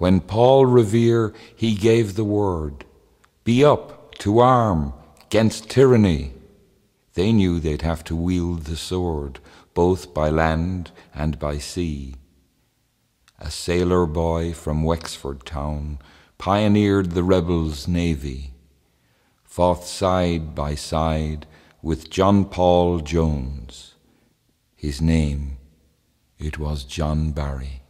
When Paul Revere he gave the word, Be up to arm against tyranny, they knew they'd have to wield the sword, both by land and by sea. A sailor boy from Wexford town pioneered the rebels' navy, fought side by side with John Paul Jones. His name, it was John Barry.